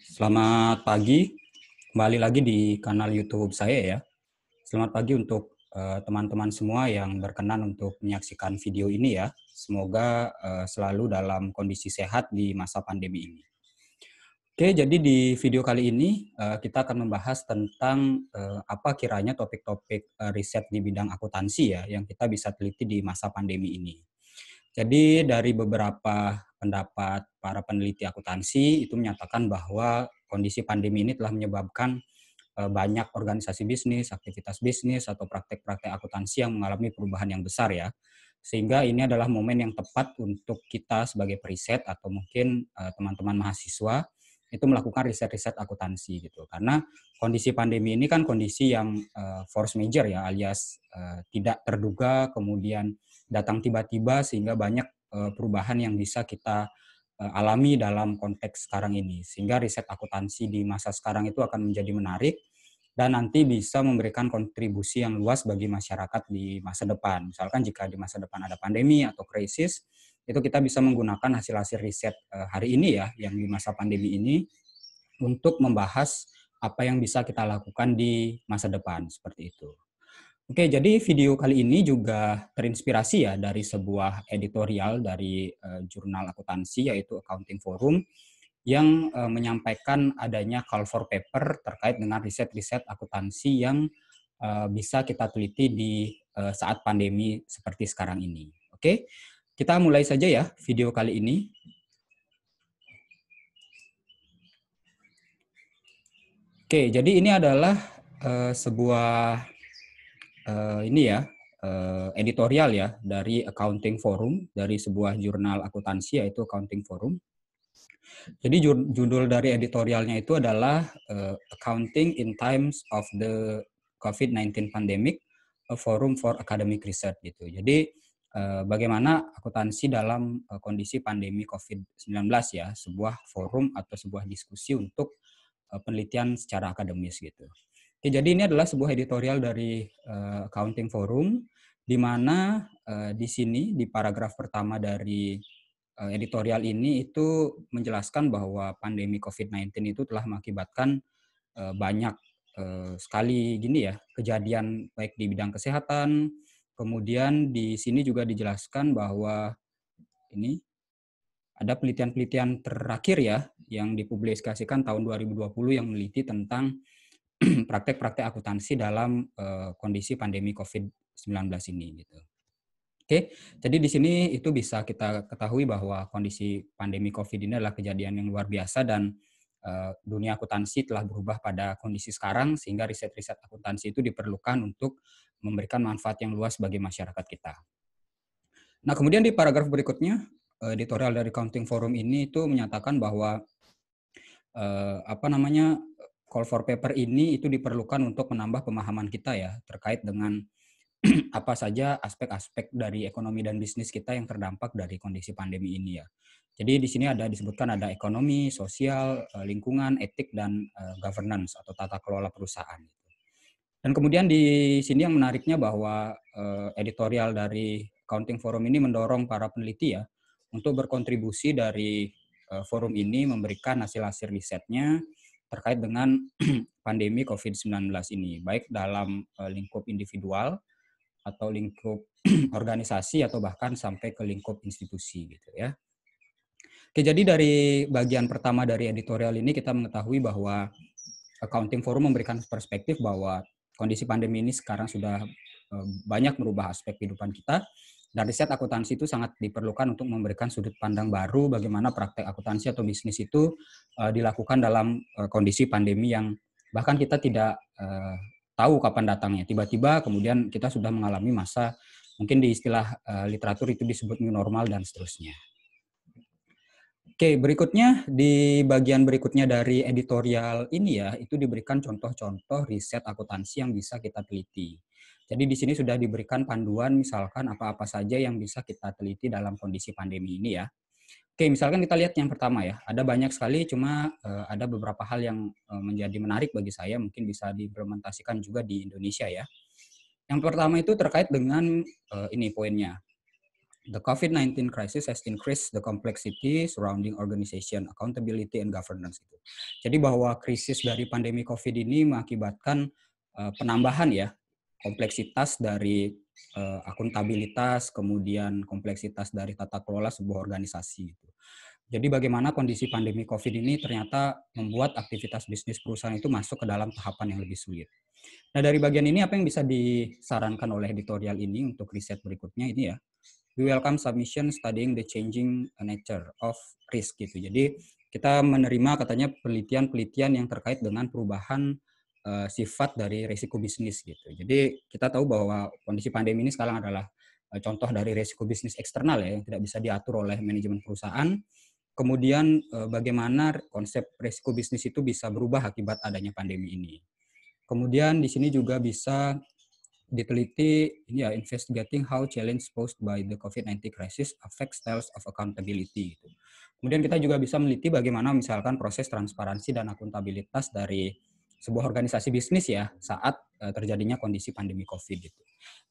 Selamat pagi, kembali lagi di kanal YouTube saya ya. Selamat pagi untuk eh, teman-teman uh, semua yang berkenan untuk menyaksikan video ini ya. Semoga uh, selalu dalam kondisi sehat di masa pandemi ini. Oke, jadi di video kali ini uh, kita akan membahas tentang uh, apa kiranya topik-topik uh, riset di bidang akuntansi ya yang kita bisa teliti di masa pandemi ini. Jadi dari beberapa pendapat para peneliti akuntansi itu menyatakan bahwa kondisi pandemi ini telah menyebabkan eh, banyak organisasi bisnis, aktivitas bisnis, atau praktek-praktek akuntansi yang mengalami perubahan yang besar ya. Sehingga ini adalah momen yang tepat untuk kita sebagai periset atau mungkin eh, teman-teman mahasiswa itu melakukan riset-riset akuntansi gitu. Karena kondisi pandemi ini kan kondisi yang eh, force major ya, alias tidak terduga, kemudian datang tiba-tiba sehingga banyak eh, perubahan yang bisa kita eh, alami dalam konteks sekarang ini. Sehingga riset akuntansi di masa sekarang itu akan menjadi menarik dan nanti bisa memberikan kontribusi yang luas bagi masyarakat di masa depan. Misalkan jika di masa depan ada pandemi atau krisis, itu kita bisa menggunakan hasil-hasil riset eh, hari ini ya, yang di masa pandemi ini, untuk membahas apa yang bisa kita lakukan di masa depan, seperti itu. Oke, jadi video kali ini juga terinspirasi ya dari sebuah editorial dari uh, jurnal akuntansi yaitu Accounting Forum yang uh, menyampaikan adanya call for paper terkait dengan riset-riset akuntansi yang uh, bisa kita teliti di uh, saat pandemi seperti sekarang ini. Oke, kita mulai saja ya video kali ini. Oke, jadi ini adalah uh, sebuah uh, ini ya uh, editorial ya dari Accounting Forum dari sebuah jurnal akuntansi yaitu Accounting Forum. Jadi judul dari editorialnya itu adalah uh, Accounting in Times of the COVID-19 Pandemic, a Forum for Academic Research gitu. Jadi uh, bagaimana akuntansi dalam uh, kondisi pandemi COVID-19 ya, sebuah forum atau sebuah diskusi untuk penelitian secara akademis gitu. Oke, ya, jadi ini adalah sebuah editorial dari uh, Accounting Forum, di mana uh, di sini, di paragraf pertama dari uh, editorial ini itu menjelaskan bahwa pandemi COVID-19 itu telah mengakibatkan uh, banyak uh, sekali gini ya, kejadian baik di bidang kesehatan, kemudian di sini juga dijelaskan bahwa ini ada penelitian-penelitian terakhir ya yang dipublikasikan tahun 2020 yang meneliti tentang praktek-praktek akuntansi dalam uh, kondisi pandemi COVID-19 ini gitu. Oke, jadi di sini itu bisa kita ketahui bahwa kondisi pandemi COVID ini adalah kejadian yang luar biasa dan uh, dunia akuntansi telah berubah pada kondisi sekarang sehingga riset-riset akuntansi itu diperlukan untuk memberikan manfaat yang luas bagi masyarakat kita. Nah, kemudian di paragraf berikutnya, eh, editorial dari Counting Forum ini itu menyatakan bahwa uh, apa namanya call for paper ini itu diperlukan untuk menambah pemahaman kita ya terkait dengan apa saja aspek-aspek dari ekonomi dan bisnis kita yang terdampak dari kondisi pandemi ini ya. Jadi di sini ada disebutkan ada ekonomi, sosial, eh, lingkungan, etik dan eh, governance atau tata kelola perusahaan. Dan kemudian di sini yang menariknya bahwa eh, editorial dari Accounting Forum ini mendorong para peneliti ya untuk berkontribusi dari forum ini memberikan hasil-hasil risetnya, terkait dengan pandemi COVID-19 ini, baik dalam eh, lingkup individual atau lingkup organisasi atau bahkan sampai ke lingkup institusi gitu ya. Oke, jadi dari bagian pertama dari editorial ini kita mengetahui bahwa Accounting Forum memberikan perspektif bahwa kondisi pandemi ini sekarang sudah eh, banyak merubah aspek kehidupan kita dan riset akuntansi itu sangat diperlukan untuk memberikan sudut pandang baru bagaimana praktek akuntansi atau bisnis itu uh, dilakukan dalam uh, kondisi pandemi yang bahkan kita tidak uh, tahu kapan datangnya. Tiba-tiba kemudian kita sudah mengalami masa mungkin di istilah uh, literatur itu disebut new normal dan seterusnya. Oke, berikutnya di bagian berikutnya dari editorial ini ya, itu diberikan contoh-contoh riset akuntansi yang bisa kita teliti. Jadi di sini sudah diberikan panduan misalkan apa-apa saja yang bisa kita teliti dalam kondisi pandemi ini ya. Oke, misalkan kita lihat yang pertama ya. Ada banyak sekali cuma eh, ada beberapa hal yang eh, menjadi menarik bagi saya mungkin bisa diimplementasikan juga di Indonesia ya. Yang pertama itu terkait dengan eh, ini poinnya. The COVID-19 crisis has increased the complexity surrounding organization, accountability, and governance. Gitu. Jadi bahwa krisis dari pandemi COVID ini mengakibatkan penambahan ya kompleksitas dari uh, akuntabilitas, kemudian kompleksitas dari tata kelola sebuah organisasi. Gitu. Jadi bagaimana kondisi pandemi COVID ini ternyata membuat aktivitas bisnis perusahaan itu masuk ke dalam tahapan yang lebih sulit. Nah dari bagian ini apa yang bisa disarankan oleh editorial ini untuk riset berikutnya ini ya. We welcome submission studying the changing nature of risk gitu. Jadi kita menerima katanya penelitian-penelitian yang terkait dengan perubahan uh, sifat dari risiko bisnis gitu. Jadi kita tahu bahwa kondisi pandemi ini sekarang adalah uh, contoh dari risiko bisnis eksternal ya yang tidak bisa diatur oleh manajemen perusahaan. Kemudian uh, bagaimana konsep risiko bisnis itu bisa berubah akibat adanya pandemi ini. Kemudian di sini juga bisa diteliti ini ya investigating how challenge posed by the COVID-19 crisis affects styles of accountability. Gitu. Kemudian kita juga bisa meneliti bagaimana misalkan proses transparansi dan akuntabilitas dari sebuah organisasi bisnis ya saat eh, terjadinya kondisi pandemi COVID gitu.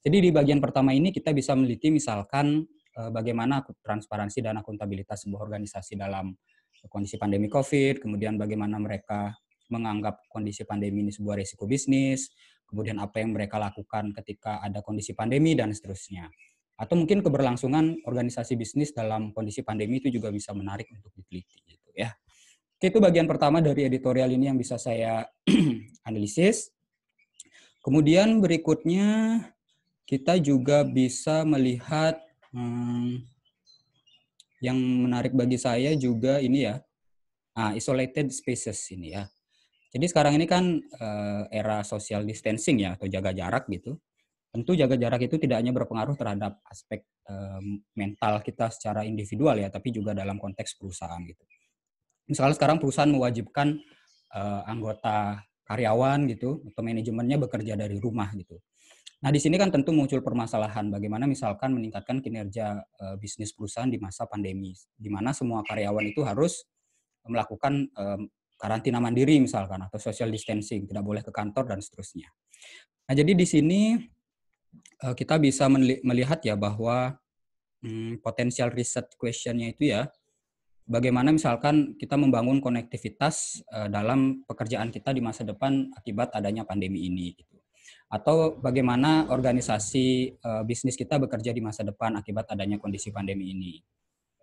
Jadi di bagian pertama ini kita bisa meneliti misalkan eh, bagaimana transparansi dan akuntabilitas sebuah organisasi dalam kondisi pandemi COVID, kemudian bagaimana mereka menganggap kondisi pandemi ini sebuah risiko bisnis, kemudian apa yang mereka lakukan ketika ada kondisi pandemi dan seterusnya. Atau mungkin keberlangsungan organisasi bisnis dalam kondisi pandemi itu juga bisa menarik untuk diteliti gitu ya. Oke, itu bagian pertama dari editorial ini yang bisa saya analisis. Kemudian berikutnya kita juga bisa melihat hmm, yang menarik bagi saya juga ini ya, ah, isolated spaces ini ya. Jadi sekarang ini kan eh, era social distancing ya atau jaga jarak gitu. Tentu jaga jarak itu tidak hanya berpengaruh terhadap aspek eh, mental kita secara individual ya, tapi juga dalam konteks perusahaan gitu misalnya sekarang perusahaan mewajibkan uh, anggota karyawan gitu atau manajemennya bekerja dari rumah gitu. Nah di sini kan tentu muncul permasalahan bagaimana misalkan meningkatkan kinerja uh, bisnis perusahaan di masa pandemi, di mana semua karyawan itu harus melakukan um, karantina mandiri misalkan atau social distancing, tidak boleh ke kantor dan seterusnya. Nah jadi di sini uh, kita bisa melihat ya bahwa um, potensial riset questionnya itu ya bagaimana misalkan kita membangun konektivitas eh, dalam pekerjaan kita di masa depan akibat adanya pandemi ini gitu. Atau bagaimana organisasi eh, bisnis kita bekerja di masa depan akibat adanya kondisi pandemi ini.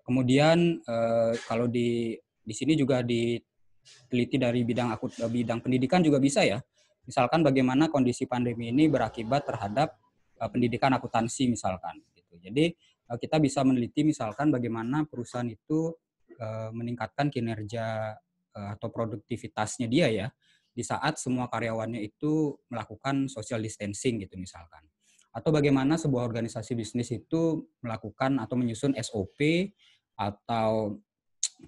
Kemudian eh, kalau di di sini juga diteliti dari bidang aku bidang pendidikan juga bisa ya. Misalkan bagaimana kondisi pandemi ini berakibat terhadap pendidikan akuntansi misalkan gitu. Jadi kita bisa meneliti misalkan bagaimana perusahaan itu Eh, meningkatkan kinerja eh, atau produktivitasnya dia ya di saat semua karyawannya itu melakukan social distancing gitu misalkan atau bagaimana sebuah organisasi bisnis itu melakukan atau menyusun SOP atau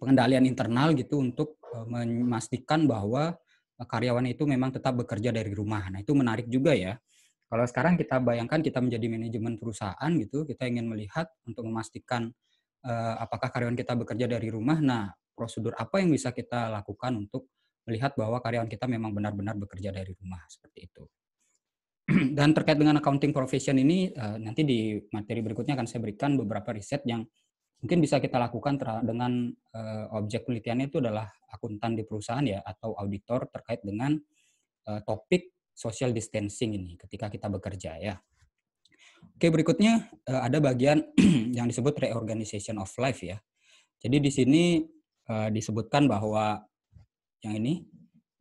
pengendalian internal gitu untuk eh, memastikan bahwa karyawan itu memang tetap bekerja dari rumah. Nah, itu menarik juga ya. Kalau sekarang kita bayangkan kita menjadi manajemen perusahaan gitu, kita ingin melihat untuk memastikan Eh, apakah karyawan kita bekerja dari rumah. Nah, prosedur apa yang bisa kita lakukan untuk melihat bahwa karyawan kita memang benar-benar bekerja dari rumah seperti itu. Dan terkait dengan accounting profession ini eh, nanti di materi berikutnya akan saya berikan beberapa riset yang mungkin bisa kita lakukan dengan eh, objek penelitiannya itu adalah akuntan di perusahaan ya atau auditor terkait dengan topik social distancing ini ketika kita bekerja ya. Oke, berikutnya eh, ada bagian yang disebut reorganization of life ya. Jadi di sini eh, disebutkan bahwa yang ini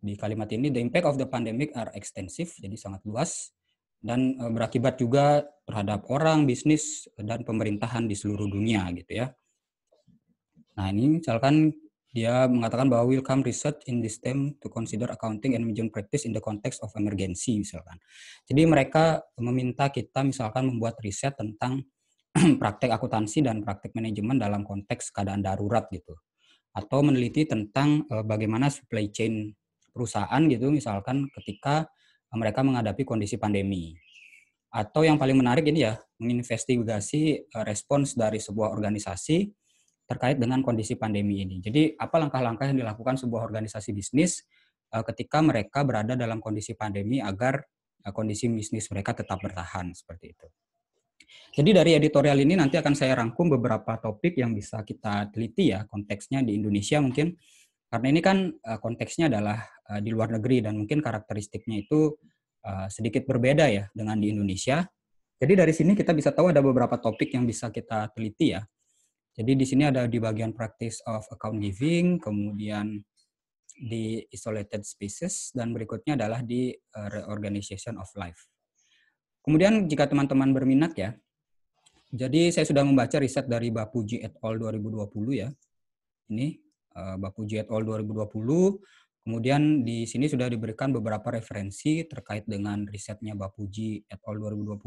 di kalimat ini the impact of the pandemic are extensive, jadi sangat luas dan eh, berakibat juga terhadap orang, bisnis dan pemerintahan di seluruh dunia gitu ya. Nah, ini misalkan dia mengatakan bahwa welcome research in this term to consider accounting and management practice in the context of emergency misalkan. Jadi mereka meminta kita misalkan membuat riset tentang praktek akuntansi dan praktek manajemen dalam konteks keadaan darurat gitu. Atau meneliti tentang eh, bagaimana supply chain perusahaan gitu misalkan ketika eh, mereka menghadapi kondisi pandemi atau yang paling menarik ini ya menginvestigasi eh, respons dari sebuah organisasi terkait dengan kondisi pandemi ini. Jadi apa langkah-langkah yang dilakukan sebuah organisasi bisnis eh, ketika mereka berada dalam kondisi pandemi agar eh, kondisi bisnis mereka tetap bertahan seperti itu. Jadi dari editorial ini nanti akan saya rangkum beberapa topik yang bisa kita teliti ya konteksnya di Indonesia mungkin karena ini kan eh, konteksnya adalah di luar negeri dan mungkin karakteristiknya itu sedikit berbeda ya dengan di Indonesia. Jadi dari sini kita bisa tahu ada beberapa topik yang bisa kita teliti ya jadi di sini ada di bagian practice of account giving, kemudian di isolated species, dan berikutnya adalah di eh, reorganization of life. Kemudian jika teman-teman berminat ya, jadi saya sudah membaca riset dari Bapuji et al. 2020 ya. Ini eh, Bapuji et al. 2020. Kemudian di sini sudah diberikan beberapa referensi terkait dengan risetnya Bapuji et al. 2020.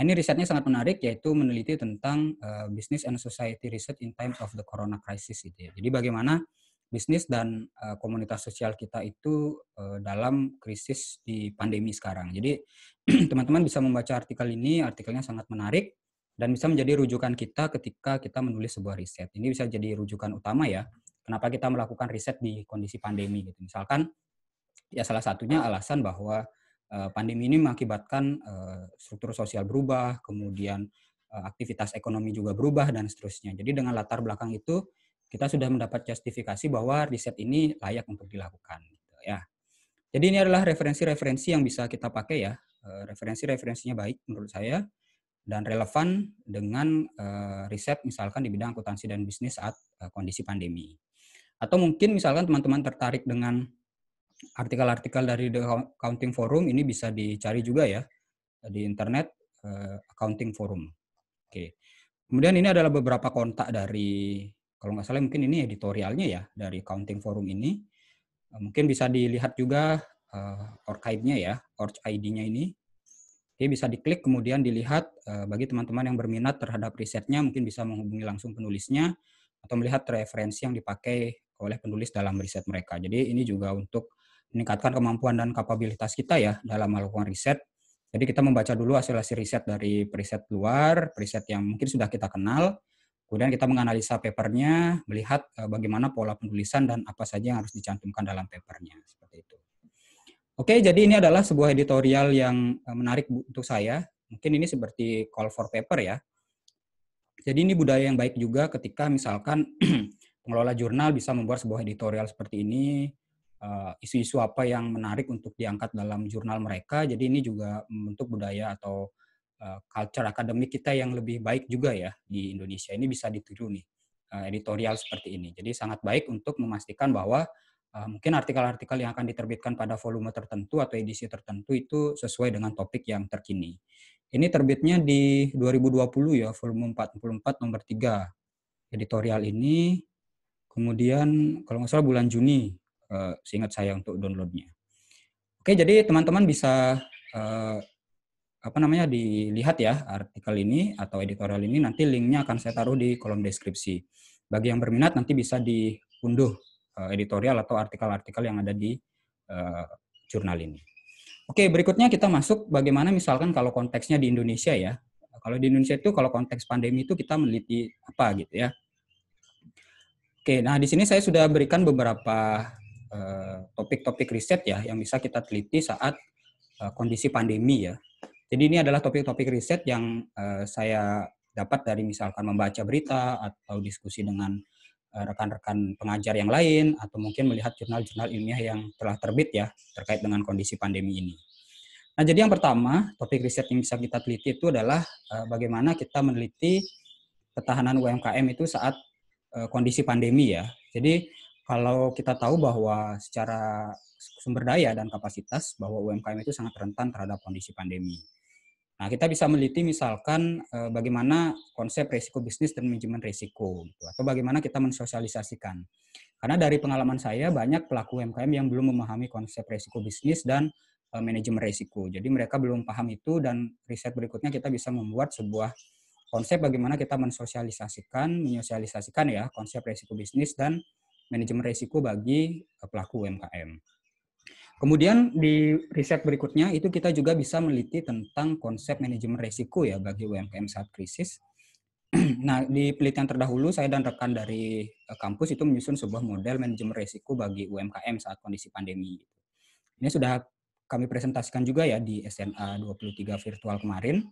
Nah, ini risetnya sangat menarik yaitu meneliti tentang uh, business and society research in times of the corona crisis gitu ya. Jadi bagaimana bisnis dan uh, komunitas sosial kita itu uh, dalam krisis di pandemi sekarang. Jadi teman-teman bisa membaca artikel ini, artikelnya sangat menarik dan bisa menjadi rujukan kita ketika kita menulis sebuah riset. Ini bisa jadi rujukan utama ya. Kenapa kita melakukan riset di kondisi pandemi gitu. Misalkan ya salah satunya alasan bahwa Eh, pandemi ini mengakibatkan eh, struktur sosial berubah, kemudian eh, aktivitas ekonomi juga berubah dan seterusnya. Jadi dengan latar belakang itu kita sudah mendapat justifikasi bahwa riset ini layak untuk dilakukan gitu, ya. Jadi ini adalah referensi-referensi yang bisa kita pakai ya. Referensi-referensinya baik menurut saya dan relevan dengan riset misalkan di bidang akuntansi dan bisnis saat kondisi pandemi. Atau mungkin misalkan teman-teman tertarik dengan artikel-artikel dari The Accounting Forum ini bisa dicari juga ya di internet uh, Accounting Forum. Oke. Okay. Kemudian ini adalah beberapa kontak dari kalau nggak salah mungkin ini editorialnya ya dari Accounting Forum ini. mungkin bisa dilihat juga uh, archive-nya ya, org ID-nya ini. Oke, okay, bisa diklik kemudian dilihat uh, bagi teman-teman yang berminat terhadap risetnya mungkin bisa menghubungi langsung penulisnya atau melihat referensi yang dipakai oleh penulis dalam riset mereka. Jadi ini juga untuk meningkatkan kemampuan dan kapabilitas kita ya dalam melakukan riset. Jadi kita membaca dulu hasil hasil riset dari riset luar, riset yang mungkin sudah kita kenal, kemudian kita menganalisa papernya, melihat eh, bagaimana pola penulisan dan apa saja yang harus dicantumkan dalam papernya seperti itu. Oke, jadi ini adalah sebuah editorial yang eh, menarik untuk saya. Mungkin ini seperti call for paper ya. Jadi ini budaya yang baik juga ketika misalkan pengelola jurnal bisa membuat sebuah editorial seperti ini, Eh, isu-isu uh, apa yang menarik untuk diangkat dalam jurnal mereka. Jadi ini juga membentuk budaya atau uh, culture akademik kita yang lebih baik juga ya di Indonesia. Ini bisa ditiru nih uh, editorial seperti ini. Jadi sangat baik untuk memastikan bahwa uh, mungkin artikel-artikel yang akan diterbitkan pada volume tertentu atau edisi tertentu itu sesuai dengan topik yang terkini. Ini terbitnya di 2020 ya, volume 44 nomor 3. Editorial ini kemudian kalau nggak salah bulan Juni uh, seingat saya untuk downloadnya. Oke, jadi teman-teman bisa eh, apa namanya dilihat ya artikel ini atau editorial ini nanti linknya akan saya taruh di kolom deskripsi. Bagi yang berminat nanti bisa diunduh eh, editorial atau artikel-artikel yang ada di jurnal ini. Oke, berikutnya kita masuk bagaimana misalkan kalau konteksnya di Indonesia ya. Kalau di Indonesia itu kalau konteks pandemi itu kita meneliti apa gitu ya. Oke, nah di sini saya sudah berikan beberapa Eh, topik-topik riset ya yang bisa kita teliti saat eh, kondisi pandemi ya. Jadi ini adalah topik-topik riset yang eh, saya dapat dari misalkan membaca berita atau diskusi dengan rekan-rekan pengajar yang lain atau mungkin melihat jurnal-jurnal ilmiah yang telah terbit ya terkait dengan kondisi pandemi ini. Nah, jadi yang pertama, topik riset yang bisa kita teliti itu adalah bagaimana kita meneliti ketahanan UMKM itu saat kondisi pandemi ya. Jadi kalau kita tahu bahwa secara sumber daya dan kapasitas bahwa UMKM itu sangat rentan terhadap kondisi pandemi. Nah, kita bisa meliti misalkan eh, bagaimana konsep risiko bisnis dan manajemen risiko gitu, atau bagaimana kita mensosialisasikan. Karena dari pengalaman saya banyak pelaku UMKM yang belum memahami konsep risiko bisnis dan eh, manajemen risiko. Jadi mereka belum paham itu dan riset berikutnya kita bisa membuat sebuah konsep bagaimana kita mensosialisasikan, menyosialisasikan ya konsep risiko bisnis dan manajemen risiko bagi eh, pelaku UMKM. Kemudian di riset berikutnya itu kita juga bisa meliti tentang konsep manajemen risiko ya bagi UMKM saat krisis. Nah, di penelitian terdahulu saya dan rekan dari eh, kampus itu menyusun sebuah model manajemen risiko bagi UMKM saat kondisi pandemi. Ini sudah kami presentasikan juga ya di SNA 23 virtual kemarin.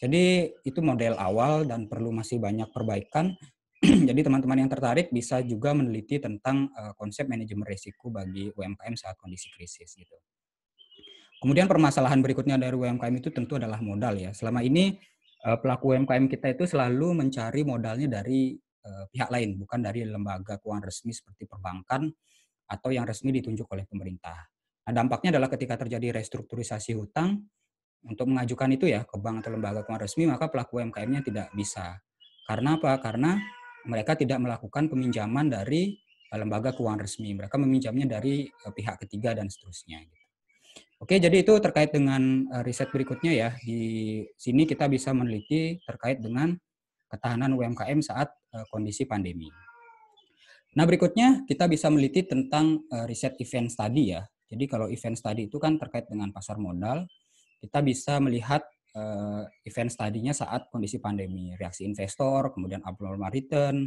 Jadi itu model awal dan perlu masih banyak perbaikan Jadi teman-teman yang tertarik bisa juga meneliti tentang uh, konsep manajemen risiko bagi UMKM saat kondisi krisis gitu. Kemudian permasalahan berikutnya dari UMKM itu tentu adalah modal ya. Selama ini uh, pelaku UMKM kita itu selalu mencari modalnya dari uh, pihak lain, bukan dari lembaga keuangan resmi seperti perbankan atau yang resmi ditunjuk oleh pemerintah. Nah, dampaknya adalah ketika terjadi restrukturisasi hutang untuk mengajukan itu ya ke bank atau lembaga keuangan resmi, maka pelaku UMKM-nya tidak bisa. Karena apa? Karena mereka tidak melakukan peminjaman dari eh, lembaga keuangan resmi. Mereka meminjamnya dari eh, pihak ketiga dan seterusnya. Gitu. Oke, jadi itu terkait dengan eh, riset berikutnya ya. Di sini kita bisa meneliti terkait dengan ketahanan UMKM saat kondisi pandemi. Nah, berikutnya kita bisa meneliti tentang riset event study ya. Jadi kalau event study itu kan terkait dengan pasar modal, kita bisa melihat uh, eh, event tadinya saat kondisi pandemi, reaksi investor, kemudian abnormal return,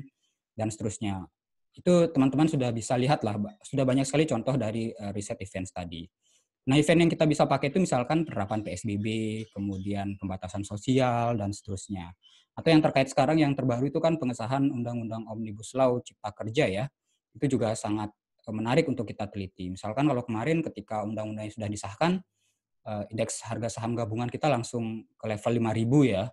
dan seterusnya. Itu teman-teman sudah bisa lihat lah, sudah banyak sekali contoh dari uh, riset event tadi. Nah, event yang kita bisa pakai itu misalkan penerapan PSBB, kemudian pembatasan sosial, dan seterusnya. Atau yang terkait sekarang yang terbaru itu kan pengesahan Undang-Undang Omnibus Law Cipta Kerja ya. Itu juga sangat eh, menarik untuk kita teliti. Misalkan kalau kemarin ketika undang-undang sudah disahkan, uh, indeks harga saham gabungan kita langsung ke level 5000 ya.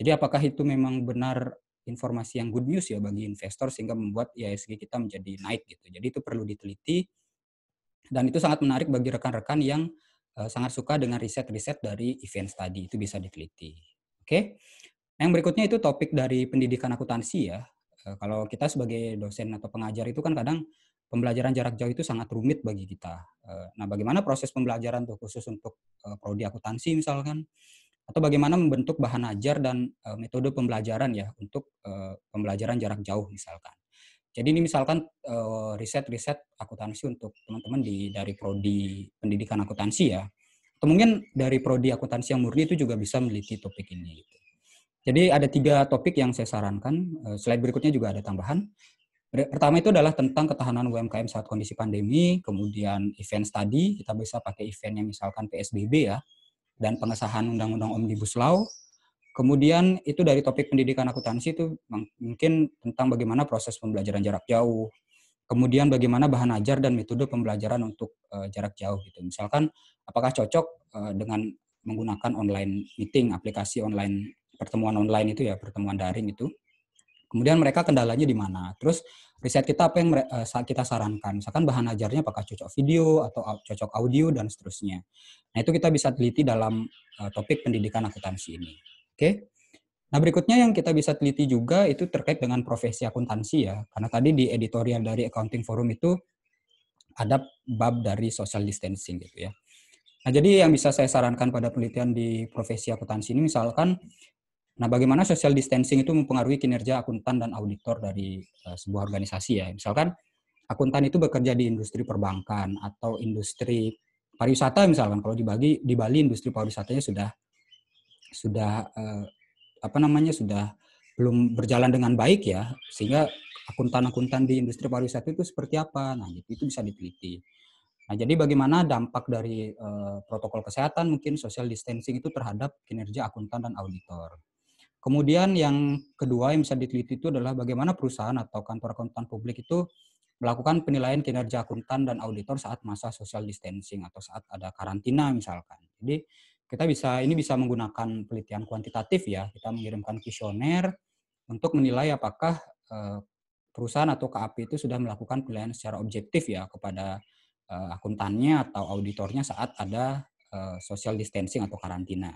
Jadi apakah itu memang benar informasi yang good news ya bagi investor sehingga membuat e IHSG kita menjadi naik gitu. Jadi itu perlu diteliti dan itu sangat menarik bagi rekan-rekan yang uh, sangat suka dengan riset-riset dari event tadi itu bisa diteliti. Oke. Okay? Yang berikutnya itu topik dari pendidikan akuntansi ya. Eh, kalau kita sebagai dosen atau pengajar itu kan kadang pembelajaran jarak jauh itu sangat rumit bagi kita. Eh, nah, bagaimana proses pembelajaran tuh khusus untuk eh, prodi akuntansi misalkan atau bagaimana membentuk bahan ajar dan eh, metode pembelajaran ya untuk pembelajaran jarak jauh misalkan. Jadi ini misalkan riset-riset akuntansi untuk teman-teman di dari prodi pendidikan akuntansi ya. Atau mungkin dari prodi akuntansi yang murni itu juga bisa meliti topik ini. Gitu. Jadi ada tiga topik yang saya sarankan. Slide berikutnya juga ada tambahan. Pertama itu adalah tentang ketahanan UMKM saat kondisi pandemi, kemudian event tadi kita bisa pakai event yang misalkan PSBB ya, dan pengesahan Undang-Undang Omnibus Law. Kemudian itu dari topik pendidikan akuntansi itu mungkin tentang bagaimana proses pembelajaran jarak jauh, kemudian bagaimana bahan ajar dan metode pembelajaran untuk eh, jarak jauh gitu. Misalkan apakah cocok eh, dengan menggunakan online meeting, aplikasi online pertemuan online itu ya pertemuan daring itu Kemudian mereka kendalanya di mana? Terus riset kita apa yang eh, kita sarankan? Misalkan bahan ajarnya apakah cocok video atau cocok audio dan seterusnya. Nah itu kita bisa teliti dalam eh, topik pendidikan akuntansi ini. Oke? Nah berikutnya yang kita bisa teliti juga itu terkait dengan profesi akuntansi ya. Karena tadi di editorial dari Accounting Forum itu ada bab dari social distancing gitu ya. Nah jadi yang bisa saya sarankan pada penelitian di profesi akuntansi ini misalkan Nah, bagaimana social distancing itu mempengaruhi kinerja akuntan dan auditor dari uh, sebuah organisasi ya? Misalkan akuntan itu bekerja di industri perbankan atau industri pariwisata misalkan kalau dibagi di Bali industri pariwisatanya sudah sudah uh, apa namanya sudah belum berjalan dengan baik ya sehingga akuntan-akuntan di industri pariwisata itu seperti apa nah gitu itu bisa diteliti nah jadi bagaimana dampak dari uh, protokol kesehatan mungkin social distancing itu terhadap kinerja akuntan dan auditor Kemudian yang kedua yang bisa diteliti itu adalah bagaimana perusahaan atau kantor akuntan publik itu melakukan penilaian kinerja akuntan dan auditor saat masa social distancing atau saat ada karantina misalkan. Jadi kita bisa ini bisa menggunakan penelitian kuantitatif ya. Kita mengirimkan kuesioner untuk menilai apakah eh, perusahaan atau KAP itu sudah melakukan penilaian secara objektif ya kepada eh, akuntannya atau auditornya saat ada eh, social distancing atau karantina.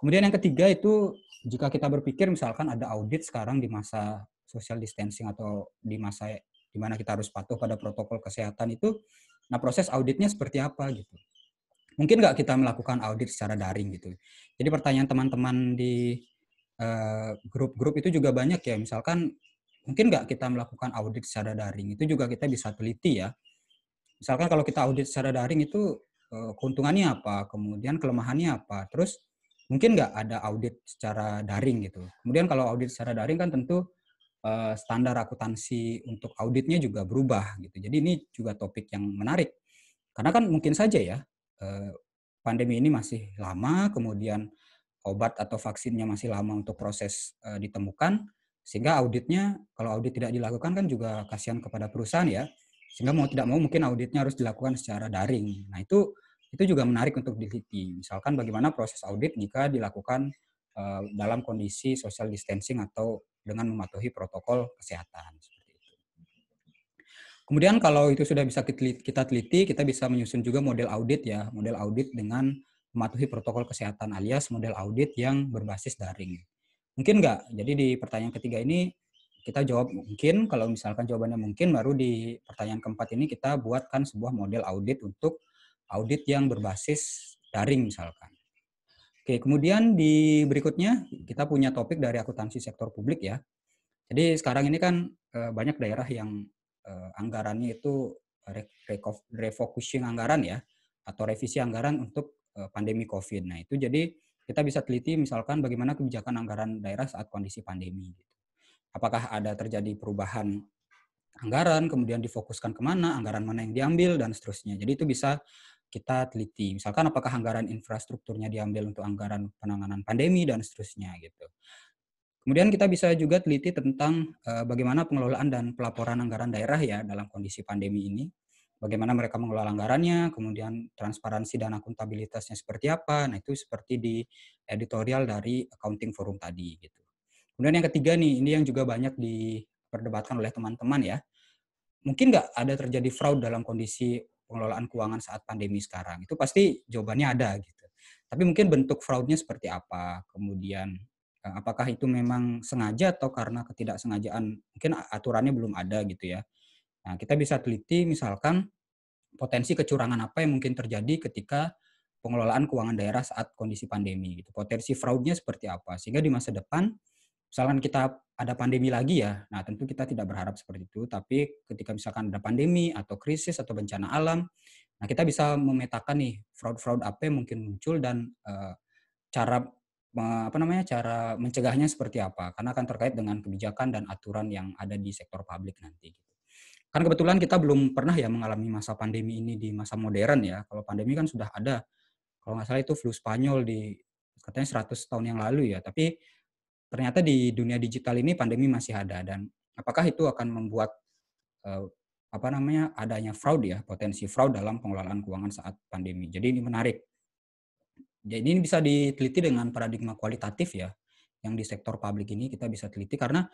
Kemudian yang ketiga itu jika kita berpikir misalkan ada audit sekarang di masa social distancing atau di masa di mana kita harus patuh pada protokol kesehatan itu, nah proses auditnya seperti apa gitu. Mungkin nggak kita melakukan audit secara daring gitu. Jadi pertanyaan teman-teman di eh, grup-grup uh, itu juga banyak ya, misalkan mungkin nggak kita melakukan audit secara daring itu juga kita bisa teliti ya. Misalkan kalau kita audit secara daring itu uh, keuntungannya apa, kemudian kelemahannya apa, terus mungkin nggak ada audit secara daring gitu. Kemudian kalau audit secara daring kan tentu eh, standar akuntansi untuk auditnya juga berubah gitu. Jadi ini juga topik yang menarik karena kan mungkin saja ya eh, pandemi ini masih lama, kemudian obat atau vaksinnya masih lama untuk proses eh, ditemukan, sehingga auditnya kalau audit tidak dilakukan kan juga kasihan kepada perusahaan ya, sehingga mau tidak mau mungkin auditnya harus dilakukan secara daring. Nah itu itu juga menarik untuk diteliti. Misalkan bagaimana proses audit jika dilakukan eh, dalam kondisi social distancing atau dengan mematuhi protokol kesehatan. Kemudian kalau itu sudah bisa kita teliti, kita bisa menyusun juga model audit ya, model audit dengan mematuhi protokol kesehatan alias model audit yang berbasis daring. Mungkin nggak? Jadi di pertanyaan ketiga ini kita jawab mungkin. Kalau misalkan jawabannya mungkin, baru di pertanyaan keempat ini kita buatkan sebuah model audit untuk audit yang berbasis daring misalkan. Oke, kemudian di berikutnya kita punya topik dari akuntansi sektor publik ya. Jadi sekarang ini kan eh, banyak daerah yang eh, anggarannya itu refocusing anggaran ya atau revisi anggaran untuk eh, pandemi COVID. Nah, itu jadi kita bisa teliti misalkan bagaimana kebijakan anggaran daerah saat kondisi pandemi gitu. Apakah ada terjadi perubahan anggaran, kemudian difokuskan kemana, anggaran mana yang diambil, dan seterusnya. Jadi itu bisa kita teliti. Misalkan apakah anggaran infrastrukturnya diambil untuk anggaran penanganan pandemi dan seterusnya gitu. Kemudian kita bisa juga teliti tentang eh, bagaimana pengelolaan dan pelaporan anggaran daerah ya dalam kondisi pandemi ini. Bagaimana mereka mengelola anggarannya, kemudian transparansi dan akuntabilitasnya seperti apa. Nah, itu seperti di editorial dari accounting forum tadi gitu. Kemudian yang ketiga nih, ini yang juga banyak diperdebatkan oleh teman-teman ya. Mungkin nggak ada terjadi fraud dalam kondisi pengelolaan keuangan saat pandemi sekarang? Itu pasti jawabannya ada gitu. Tapi mungkin bentuk fraudnya seperti apa? Kemudian eh, apakah itu memang sengaja atau karena ketidaksengajaan? Mungkin aturannya belum ada gitu ya. Nah, kita bisa teliti misalkan potensi kecurangan apa yang mungkin terjadi ketika pengelolaan keuangan daerah saat kondisi pandemi gitu. Potensi fraudnya seperti apa sehingga di masa depan misalkan kita ada pandemi lagi ya, nah tentu kita tidak berharap seperti itu, tapi ketika misalkan ada pandemi atau krisis atau bencana alam, nah kita bisa memetakan nih fraud-fraud apa yang mungkin muncul dan uh, cara apa namanya cara mencegahnya seperti apa karena akan terkait dengan kebijakan dan aturan yang ada di sektor publik nanti gitu. Kan kebetulan kita belum pernah ya mengalami masa pandemi ini di masa modern ya. Kalau pandemi kan sudah ada. Kalau nggak salah itu flu Spanyol di katanya 100 tahun yang lalu ya. Tapi ternyata di dunia digital ini pandemi masih ada dan apakah itu akan membuat uh, apa namanya adanya fraud ya potensi fraud dalam pengelolaan keuangan saat pandemi. Jadi ini menarik. Jadi ini bisa diteliti dengan paradigma kualitatif ya yang di sektor publik ini kita bisa teliti karena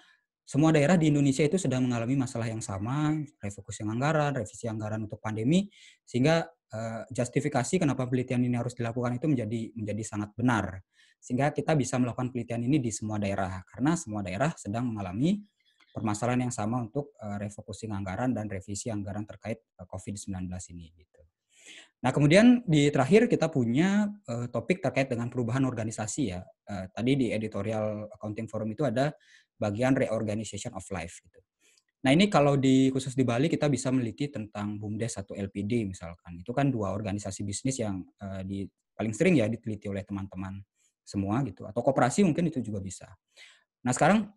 semua daerah di Indonesia itu sedang mengalami masalah yang sama, refocusing anggaran, revisi anggaran untuk pandemi sehingga uh, justifikasi kenapa penelitian ini harus dilakukan itu menjadi menjadi sangat benar sehingga kita bisa melakukan penelitian ini di semua daerah karena semua daerah sedang mengalami permasalahan yang sama untuk eh, refocusing anggaran dan revisi anggaran terkait eh, COVID-19 ini gitu. Nah, kemudian di terakhir kita punya eh, topik terkait dengan perubahan organisasi ya. tadi di editorial accounting forum itu ada bagian reorganization of life gitu. Nah, ini kalau di khusus di Bali kita bisa meliti tentang BUMDes atau LPD misalkan. Itu kan dua organisasi bisnis yang di paling sering ya diteliti oleh teman-teman semua gitu atau koperasi mungkin itu juga bisa. Nah, sekarang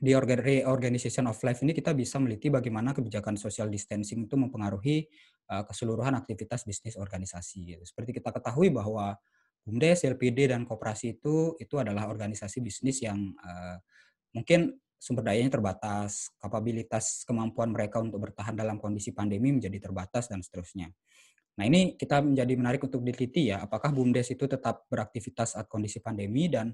di reorganization of life ini kita bisa meliti bagaimana kebijakan social distancing itu mempengaruhi eh, keseluruhan aktivitas bisnis organisasi. Gitu. Seperti kita ketahui bahwa BUMDes, LPD, dan koperasi itu itu adalah organisasi bisnis yang uh, mungkin sumber dayanya terbatas, kapabilitas kemampuan mereka untuk bertahan dalam kondisi pandemi menjadi terbatas dan seterusnya. Nah ini kita menjadi menarik untuk diteliti ya, apakah BUMDes itu tetap beraktivitas saat kondisi pandemi dan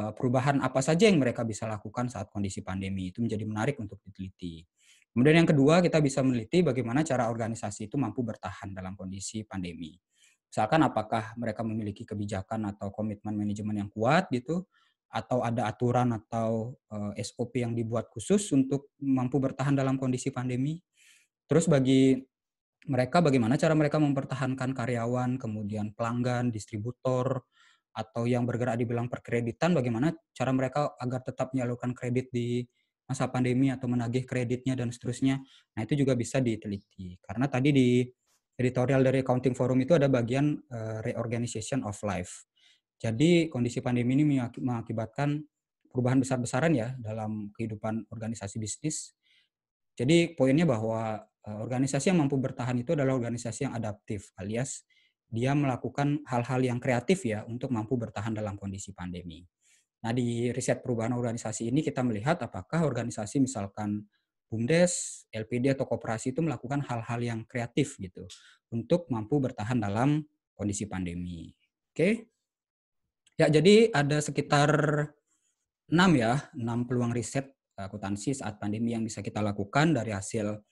eh, perubahan apa saja yang mereka bisa lakukan saat kondisi pandemi itu menjadi menarik untuk diteliti. Kemudian yang kedua, kita bisa meneliti bagaimana cara organisasi itu mampu bertahan dalam kondisi pandemi. Misalkan apakah mereka memiliki kebijakan atau komitmen manajemen yang kuat gitu, atau ada aturan atau uh, eh, SOP yang dibuat khusus untuk mampu bertahan dalam kondisi pandemi. Terus bagi mereka bagaimana cara mereka mempertahankan karyawan, kemudian pelanggan, distributor, atau yang bergerak di bilang perkreditan, bagaimana cara mereka agar tetap menyalurkan kredit di masa pandemi atau menagih kreditnya dan seterusnya. Nah itu juga bisa diteliti. Karena tadi di editorial dari Accounting Forum itu ada bagian uh, reorganization of life. Jadi kondisi pandemi ini mengakibatkan perubahan besar-besaran ya dalam kehidupan organisasi bisnis. Jadi poinnya bahwa Eh, organisasi yang mampu bertahan itu adalah organisasi yang adaptif alias dia melakukan hal-hal yang kreatif ya untuk mampu bertahan dalam kondisi pandemi. Nah, di riset perubahan organisasi ini kita melihat apakah organisasi misalkan BUMDes, LPD atau kooperasi itu melakukan hal-hal yang kreatif gitu untuk mampu bertahan dalam kondisi pandemi. Oke. Okay? Ya, jadi ada sekitar enam ya, enam peluang riset akuntansi saat pandemi yang bisa kita lakukan dari hasil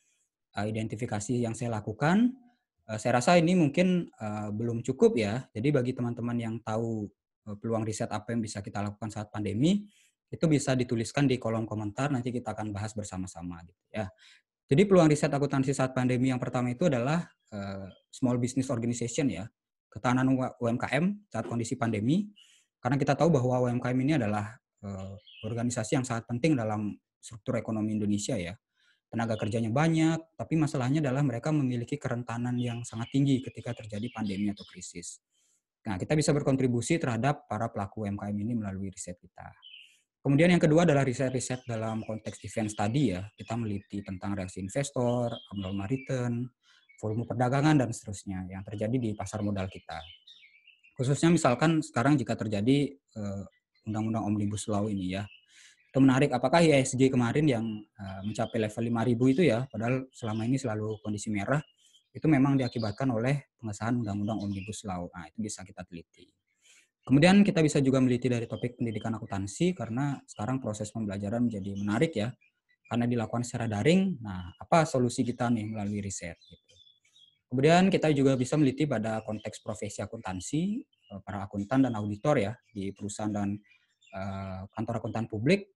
Eh, identifikasi yang saya lakukan. Eh, saya rasa ini mungkin eh, belum cukup ya. Jadi bagi teman-teman yang tahu peluang riset apa yang bisa kita lakukan saat pandemi, itu bisa dituliskan di kolom komentar nanti kita akan bahas bersama-sama gitu ya. Jadi peluang riset akuntansi saat pandemi yang pertama itu adalah small business organization ya, ketahanan UMKM saat kondisi pandemi. Karena kita tahu bahwa UMKM ini adalah organisasi yang sangat penting dalam struktur ekonomi Indonesia ya tenaga kerjanya banyak, tapi masalahnya adalah mereka memiliki kerentanan yang sangat tinggi ketika terjadi pandemi atau krisis. Nah, kita bisa berkontribusi terhadap para pelaku UMKM ini melalui riset kita. Kemudian yang kedua adalah riset-riset dalam konteks defense tadi ya. Kita meliti tentang reaksi investor, abnormal return, volume perdagangan, dan seterusnya yang terjadi di pasar modal kita. Khususnya misalkan sekarang jika terjadi eh, Undang-Undang Omnibus Law ini ya, itu menarik apakah ISG e kemarin yang uh, mencapai level 5000 itu ya padahal selama ini selalu kondisi merah itu memang diakibatkan oleh pengesahan undang-undang omnibus law nah itu bisa kita teliti kemudian kita bisa juga meliti dari topik pendidikan akuntansi karena sekarang proses pembelajaran menjadi menarik ya karena dilakukan secara daring nah apa solusi kita nih melalui riset gitu kemudian kita juga bisa meliti pada konteks profesi akuntansi eh, para akuntan dan auditor ya di perusahaan dan eh, kantor akuntan publik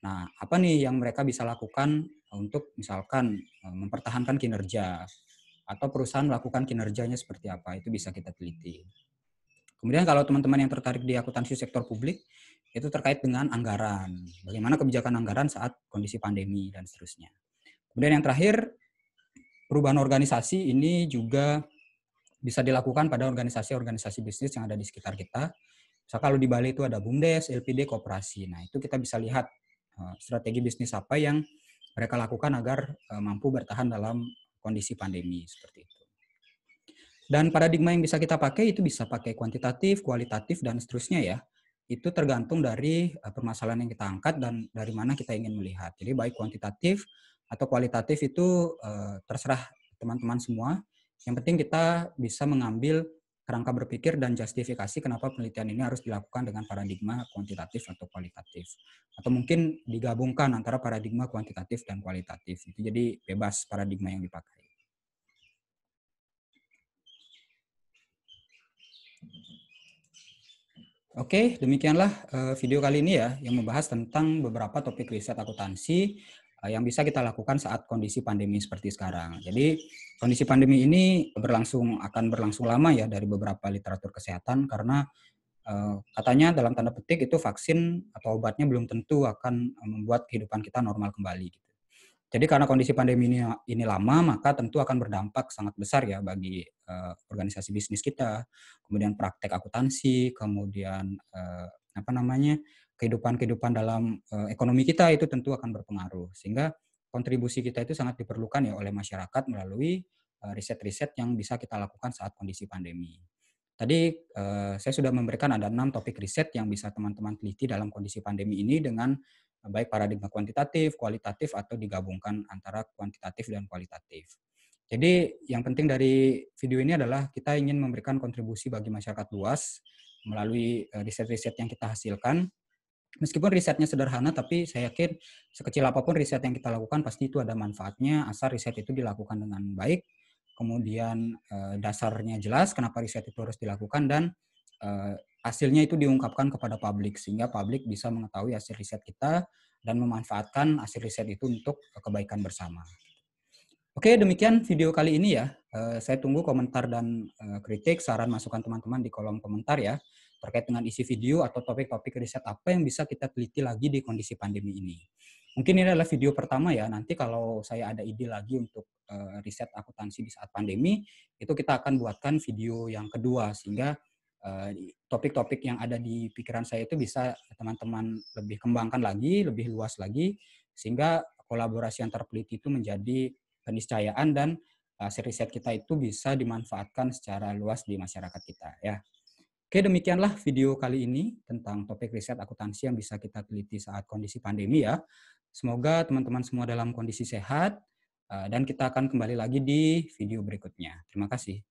Nah, apa nih yang mereka bisa lakukan untuk misalkan eh, mempertahankan kinerja atau perusahaan melakukan kinerjanya seperti apa? Itu bisa kita teliti. Kemudian kalau teman-teman yang tertarik di akuntansi sektor publik itu terkait dengan anggaran, bagaimana kebijakan anggaran saat kondisi pandemi dan seterusnya. Kemudian yang terakhir perubahan organisasi ini juga bisa dilakukan pada organisasi-organisasi bisnis yang ada di sekitar kita. Misalkan kalau di Bali itu ada BUMDes, LPD, kooperasi Nah, itu kita bisa lihat Eh, strategi bisnis apa yang mereka lakukan agar eh, mampu bertahan dalam kondisi pandemi seperti itu. Dan paradigma yang bisa kita pakai itu bisa pakai kuantitatif, kualitatif, dan seterusnya ya. Itu tergantung dari eh, permasalahan yang kita angkat dan dari mana kita ingin melihat. Jadi baik kuantitatif atau kualitatif itu terserah teman-teman semua. Yang penting kita bisa mengambil kerangka berpikir dan justifikasi kenapa penelitian ini harus dilakukan dengan paradigma kuantitatif atau kualitatif. Atau mungkin digabungkan antara paradigma kuantitatif dan kualitatif. Itu jadi bebas paradigma yang dipakai. Oke, demikianlah eh, video kali ini ya yang membahas tentang beberapa topik riset akuntansi Eh, yang bisa kita lakukan saat kondisi pandemi seperti sekarang. Jadi kondisi pandemi ini berlangsung akan berlangsung lama ya dari beberapa literatur kesehatan karena eh, katanya dalam tanda petik itu vaksin atau obatnya belum tentu akan eh, membuat kehidupan kita normal kembali gitu. Jadi karena kondisi pandemi ini, ini lama maka tentu akan berdampak sangat besar ya bagi uh, organisasi bisnis kita, kemudian praktek akuntansi, kemudian uh, apa namanya kehidupan-kehidupan dalam eh, ekonomi kita itu tentu akan berpengaruh. Sehingga kontribusi kita itu sangat diperlukan ya oleh masyarakat melalui eh, riset-riset yang bisa kita lakukan saat kondisi pandemi. Tadi eh, saya sudah memberikan ada enam topik riset yang bisa teman-teman teliti dalam kondisi pandemi ini dengan baik paradigma kuantitatif, kualitatif, atau digabungkan antara kuantitatif dan kualitatif. Jadi yang penting dari video ini adalah kita ingin memberikan kontribusi bagi masyarakat luas melalui riset-riset yang kita hasilkan meskipun risetnya sederhana, tapi saya yakin sekecil apapun riset yang kita lakukan pasti itu ada manfaatnya asal riset itu dilakukan dengan baik, kemudian eh, dasarnya jelas kenapa riset itu harus dilakukan dan eh, hasilnya itu diungkapkan kepada publik sehingga publik bisa mengetahui hasil riset kita dan memanfaatkan hasil riset itu untuk kebaikan bersama. Oke, demikian video kali ini ya. Eh, saya tunggu komentar dan kritik, saran masukan teman-teman di kolom komentar ya terkait dengan isi video atau topik-topik riset apa yang bisa kita teliti lagi di kondisi pandemi ini. Mungkin ini adalah video pertama ya, nanti kalau saya ada ide lagi untuk eh, riset akuntansi di saat pandemi, itu kita akan buatkan video yang kedua sehingga eh, topik-topik yang ada di pikiran saya itu bisa teman-teman lebih kembangkan lagi, lebih luas lagi, sehingga kolaborasi yang peneliti itu menjadi keniscayaan dan eh, hasil riset kita itu bisa dimanfaatkan secara luas di masyarakat kita ya. Oke, demikianlah video kali ini tentang topik riset akuntansi yang bisa kita teliti saat kondisi pandemi ya. Semoga teman-teman semua dalam kondisi sehat eh, dan kita akan kembali lagi di video berikutnya. Terima kasih.